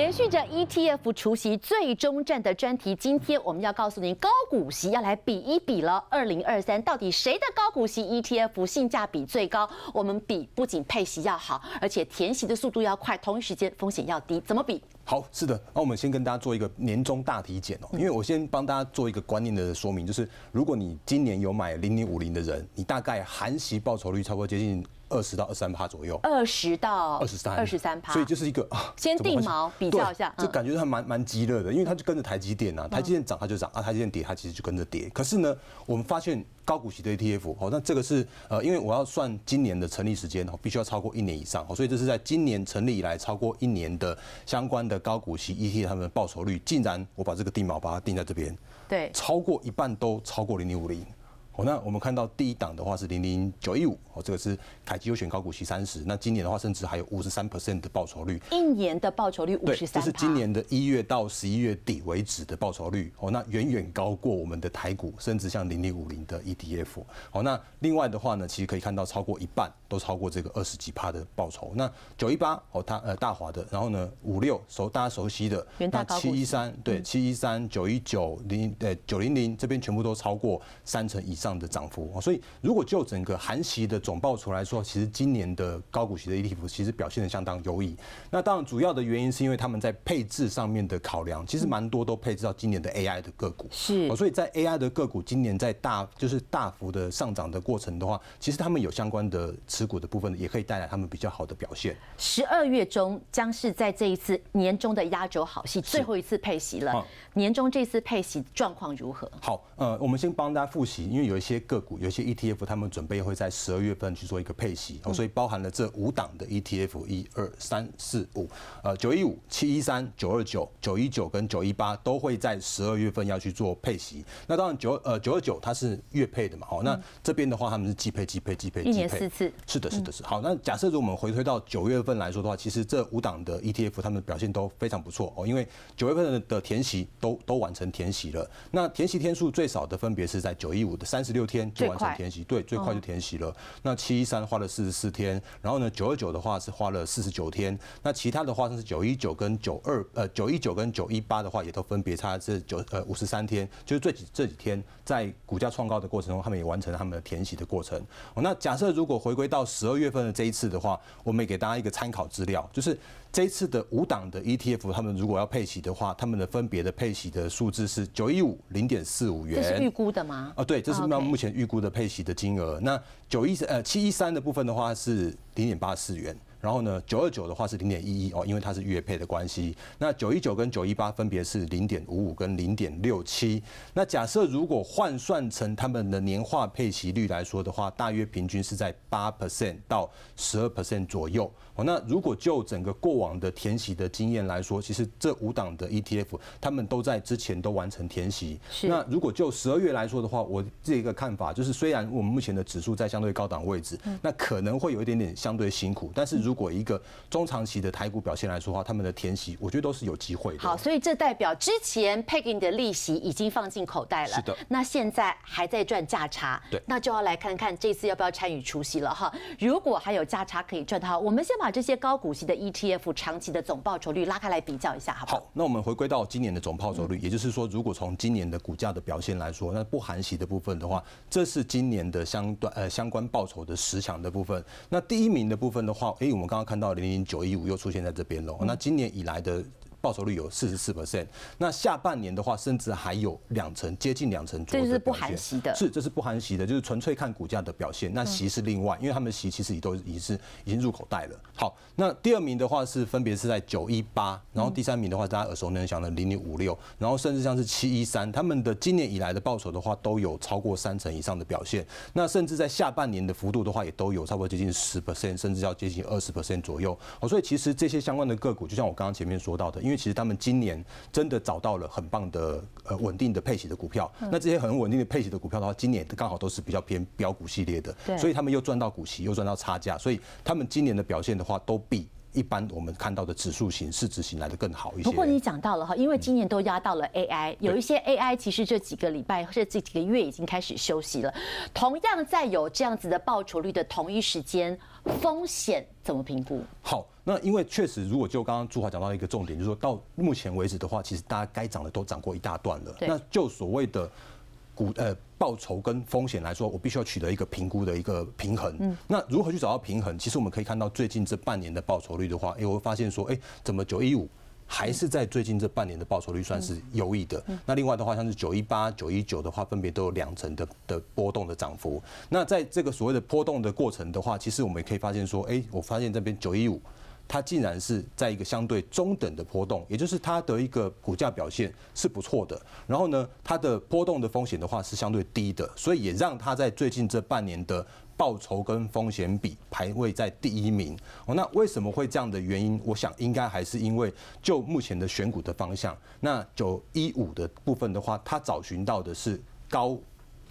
延续着 ETF 除席最终战的专题，今天我们要告诉您高股息要来比一比了。二零二三到底谁的高股息 ETF 性价比最高？我们比不仅配息要好，而且填息的速度要快，同一时间风险要低。怎么比？好，是的，那我们先跟大家做一个年终大体检哦。因为我先帮大家做一个观念的说明，就是如果你今年有买零零五零的人，你大概含息报酬率差不多接近。二十到二三趴左右，二十到二十三，二十三趴，所以就是一个先定锚比较一下，就感觉它蛮蛮激烈的，因为它就跟着台积电啊，台积电涨它就涨啊，台积电跌它其实就跟着跌。可是呢，我们发现高股息的 ETF，哦，那这个是呃，因为我要算今年的成立时间，哦，必须要超过一年以上，所以这是在今年成立以来超过一年的相关的高股息 ETF，它们报酬率竟然我把这个定锚把它定在这边，对，超过一半都超过零点五零。哦，那我们看到第一档的话是零零九一五，哦，这个是凯基优选高股息三十。那今年的话，甚至还有五十三的报酬率。一年的报酬率五十三。这是今年的一月到十一月底为止的报酬率。哦，那远远高过我们的台股，甚至像零零五零的 ETF。哦，那另外的话呢，其实可以看到超过一半都超过这个二十几趴的报酬。那九一八，哦，它呃大华的，然后呢五六熟大家熟悉的，那七一三对七一三九一九零呃九零零这边全部都超过三成以。上的涨幅所以如果就整个韩系的总报酬来说，其实今年的高股息的 ETF 其实表现的相当优异。那当然主要的原因是因为他们在配置上面的考量，其实蛮多都配置到今年的 AI 的个股。是，所以，在 AI 的个股今年在大就是大幅的上涨的过程的话，其实他们有相关的持股的部分，也可以带来他们比较好的表现。十二月中将是在这一次年终的压轴好戏，最后一次配息了。年终这次配息状况如何？好，呃，我们先帮大家复习，因为。有一些个股，有一些 ETF，他们准备会在十二月份去做一个配息，所以包含了这五档的 ETF，一二三四五，呃，九一五、七一三、九二九、九一九跟九一八都会在十二月份要去做配息。那当然，九呃九二九它是月配的嘛，哦，那这边的话他们是季配、季配、季配、一年四次，是的，是的，是好。那假设如果我们回推到九月份来说的话，其实这五档的 ETF 他们表现都非常不错哦，因为九月份的填息都都完成填息了。那填息天数最少的分别是在九一五的三。三十六天就完成填息，对，最快就填息了。那七一三花了四十四天，然后呢，九二九的话是花了四十九天。那其他的，话是九一九跟九二，呃，九一九跟九一八的话，也都分别差这九，呃，五十三天。就是最这几天在股价创高的过程中，他们也完成了他们的填息的过程。那假设如果回归到十二月份的这一次的话，我们也给大家一个参考资料，就是。这次的五档的 ETF，他们如果要配齐的话，他们的分别的配齐的数字是九一五零点四五元，这是预估的吗？啊，对，这是目目前预估的配齐的金额。那九一三呃七一三的部分的话是零点八四元。然后呢，九二九的话是零点一一哦，因为它是月配的关系。那九一九跟九一八分别是零点五五跟零点六七。那假设如果换算成他们的年化配息率来说的话，大约平均是在八 percent 到十二 percent 左右。哦，那如果就整个过往的填息的经验来说，其实这五档的 ETF 他们都在之前都完成填息。那如果就十二月来说的话，我这个看法就是，虽然我们目前的指数在相对高档位置，那可能会有一点点相对辛苦，但是如如果一个中长期的台股表现来说的话，他们的填息，我觉得都是有机会。好，所以这代表之前配给你的利息已经放进口袋了。是的。那现在还在赚价差。对。那就要来看看这次要不要参与出席了哈。如果还有价差可以赚的话，我们先把这些高股息的 ETF 长期的总报酬率拉开来比较一下，好不好？好，那我们回归到今年的总报酬率，也就是说，如果从今年的股价的表现来说，那不含息的部分的话，这是今年的相对呃相关报酬的十强的部分。那第一名的部分的话，哎。我们刚刚看到零零九一五又出现在这边喽。那今年以来的。报酬率有四十四 percent，那下半年的话，甚至还有两成，接近两成。这就是不含息的，是，这是不含息的，就是纯粹看股价的表现。那息是另外，因为他们息其实也都已是已经入口袋了。好，那第二名的话是分别是在九一八，然后第三名的话大家耳熟能详的零零五六，然后甚至像是七一三，他们的今年以来的报酬的话都有超过三成以上的表现，那甚至在下半年的幅度的话也都有差不多接近十 percent，甚至要接近二十 percent 左右。好，所以其实这些相关的个股，就像我刚刚前面说到的，因因为其实他们今年真的找到了很棒的呃稳定的配息的股票，那这些很稳定的配息的股票的话，今年刚好都是比较偏标股系列的，所以他们又赚到股息又赚到差价，所以他们今年的表现的话都比。一般我们看到的指数型、市值型来的更好一些。不过你讲到了哈，因为今年都压到了 AI，有一些 AI 其实这几个礼拜或者这几个月已经开始休息了。同样在有这样子的报酬率的同一时间，风险怎么评估？好，那因为确实，如果就刚刚朱华讲到一个重点，就是说到目前为止的话，其实大家该涨的都涨过一大段了。那就所谓的。股呃报酬跟风险来说，我必须要取得一个评估的一个平衡。嗯，那如何去找到平衡？其实我们可以看到最近这半年的报酬率的话，哎，我会发现说，哎，怎么九一五还是在最近这半年的报酬率算是优异的。那另外的话，像是九一八、九一九的话，分别都有两成的的波动的涨幅。那在这个所谓的波动的过程的话，其实我们也可以发现说，哎，我发现这边九一五。它竟然是在一个相对中等的波动，也就是它的一个股价表现是不错的。然后呢，它的波动的风险的话是相对低的，所以也让它在最近这半年的报酬跟风险比排位在第一名。哦，那为什么会这样的原因？我想应该还是因为就目前的选股的方向，那九一五的部分的话，它找寻到的是高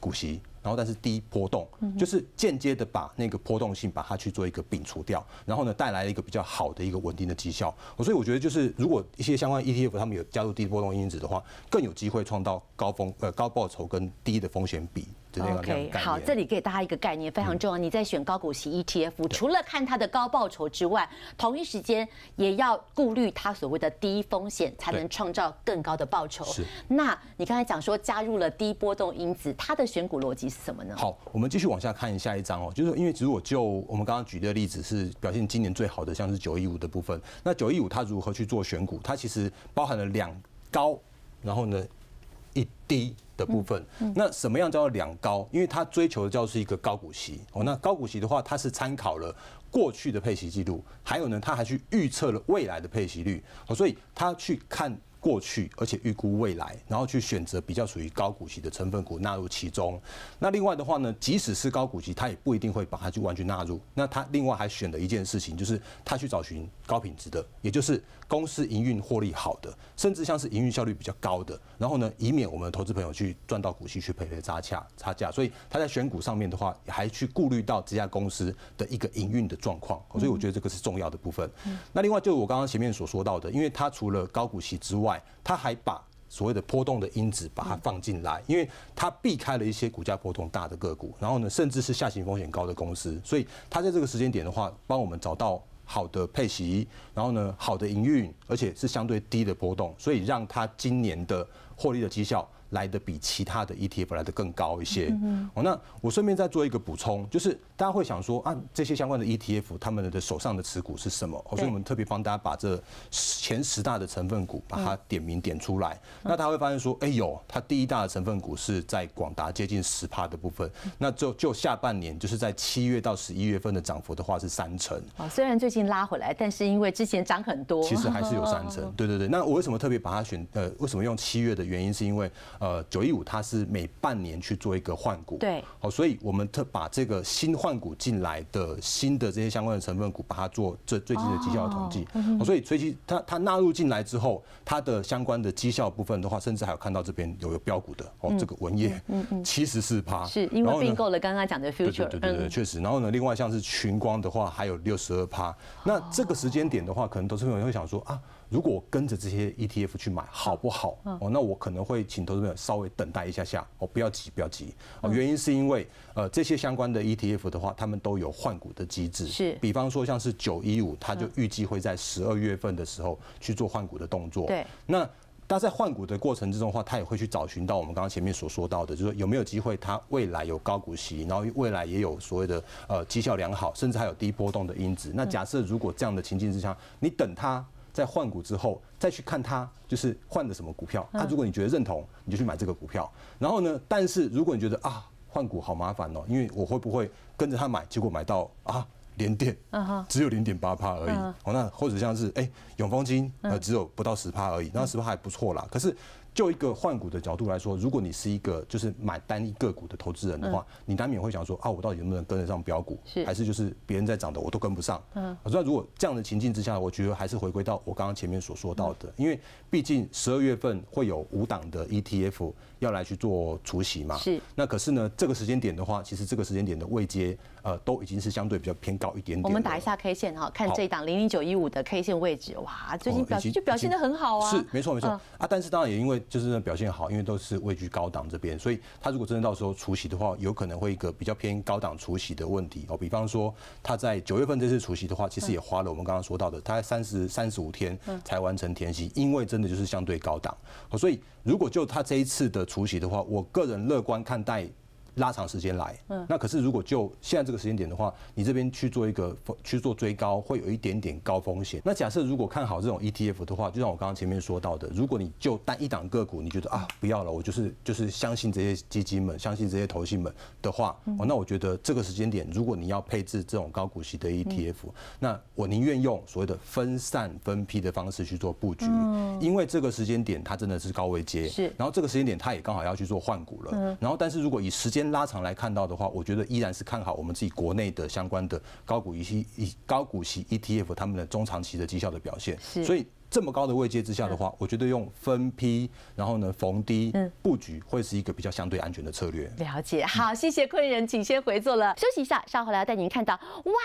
股息。然后，但是低波动就是间接的把那个波动性把它去做一个摒除掉，然后呢带来一个比较好的一个稳定的绩效。所以我觉得就是如果一些相关 ETF 他们有加入低波动因子的话，更有机会创造高风呃高报酬跟低的风险比。OK，好，这里给大家一个概念非常重要。你在选高股息 ETF，除了看它的高报酬之外，同一时间也要顾虑它所谓的低风险，才能创造更高的报酬。是。那你刚才讲说加入了低波动因子，它的选股逻辑是什么呢？好，我们继续往下看下一张哦。就是因为，如果就我们刚刚举的例子是表现今年最好的，像是九一五的部分，那九一五它如何去做选股？它其实包含了两高，然后呢？一低的部分，那什么样叫做两高？因为它追求的叫是一个高股息哦。那高股息的话，它是参考了过去的配息记录，还有呢，它还去预测了未来的配息率所以它去看。过去，而且预估未来，然后去选择比较属于高股息的成分股纳入其中。那另外的话呢，即使是高股息，它也不一定会把它就完全纳入。那它另外还选了一件事情，就是它去找寻高品质的，也就是公司营运获利好的，甚至像是营运效率比较高的。然后呢，以免我们的投资朋友去赚到股息去赔赔差价差价。所以他在选股上面的话，还去顾虑到这家公司的一个营运的状况。所以我觉得这个是重要的部分。那另外就我刚刚前面所说到的，因为它除了高股息之外，他还把所谓的波动的因子把它放进来，因为他避开了一些股价波动大的个股，然后呢，甚至是下行风险高的公司，所以他在这个时间点的话，帮我们找到好的配息，然后呢，好的营运，而且是相对低的波动，所以让它今年的获利的绩效。来的比其他的 ETF 来的更高一些。嗯，哦，那我顺便再做一个补充，就是大家会想说啊，这些相关的 ETF 他们的手上的持股是什么？所以我们特别帮大家把这前十大的成分股把它点名点出来。那他会发现说，哎呦，它第一大的成分股是在广达接近十帕的部分。那就就下半年就是在七月到十一月份的涨幅的话是三成。啊，虽然最近拉回来，但是因为之前涨很多，其实还是有三成。对对对，那我为什么特别把它选？呃，为什么用七月的原因是因为。呃，九一五它是每半年去做一个换股，对，好，所以我们特把这个新换股进来的新的这些相关的成分股，把它做最最近的绩效统计。所以随即它它纳入进来之后，它的相关的绩效部分的话，甚至还有看到这边有有标股的哦，这个文业七十四趴，是因为并购了刚刚讲的 future，对对对，确实。然后呢，另外像是群光的话，还有六十二趴。那这个时间点的话，可能都是有人会想说啊。如果跟着这些 ETF 去买，好不好？哦，那我可能会请投资朋友稍微等待一下下，哦，不要急，不要急。哦，原因是因为，呃，这些相关的 ETF 的话，他们都有换股的机制。是，比方说像是九一五，它就预计会在十二月份的时候去做换股的动作。对。那他在换股的过程之中的话，他也会去找寻到我们刚刚前面所说到的，就说有没有机会它未来有高股息，然后未来也有所谓的呃绩效良好，甚至还有低波动的因子。那假设如果这样的情境之下，你等他在换股之后，再去看他就是换的什么股票。那如果你觉得认同，你就去买这个股票。然后呢，但是如果你觉得啊，换股好麻烦哦，因为我会不会跟着他买，结果买到啊连电，只有零点八趴而已。哦，那或者像是哎永丰金，那只有不到十趴而已，那十趴还不错啦。可是。就一个换股的角度来说，如果你是一个就是买单一个股的投资人的话，你难免会想说啊，我到底能不能跟得上标股？还是就是别人在涨的我都跟不上？那如果这样的情境之下，我觉得还是回归到我刚刚前面所说到的，因为毕竟十二月份会有五档的 ETF 要来去做除息嘛。是。那可是呢，这个时间点的话，其实这个时间点的未接。呃，都已经是相对比较偏高一点点。我们打一下 K 线哈，看这一档零零九一五的 K 线位置，哇，最近表现就表现的很好啊。是，没错没错啊。但是当然也因为就是表现好，因为都是位居高档这边，所以它如果真的到时候除息的话，有可能会一个比较偏高档除息的问题哦。比方说，它在九月份这次除息的话，其实也花了我们刚刚说到的，大概三十三十五天才完成填息，因为真的就是相对高档。所以如果就他这一次的除夕的话，我个人乐观看待。拉长时间来，嗯，那可是如果就现在这个时间点的话，你这边去做一个去做追高，会有一点点高风险。那假设如果看好这种 ETF 的话，就像我刚刚前面说到的，如果你就单一档个股，你觉得啊不要了，我就是就是相信这些基金们，相信这些投信们的话，哦，那我觉得这个时间点，如果你要配置这种高股息的 ETF，那我宁愿用所谓的分散分批的方式去做布局，嗯，因为这个时间点它真的是高位接，是，然后这个时间点它也刚好要去做换股了，嗯，然后但是如果以时间拉长来看到的话，我觉得依然是看好我们自己国内的相关的高股息、高股息 ETF 他们的中长期的绩效的表现，所以。这么高的位阶之下的话，我觉得用分批，然后呢逢低布局会是一个比较相对安全的策略。了解，好，谢谢坤人，请先回座了，休息一下，稍后来带您看到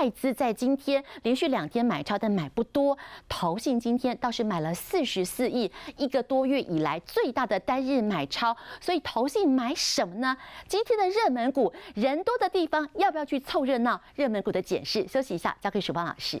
外资在今天连续两天买超，但买不多，投信今天倒是买了四十四亿，一个多月以来最大的单日买超，所以投信买什么呢？今天的热门股，人多的地方要不要去凑热闹？热门股的解释，休息一下，交给曙芳老师。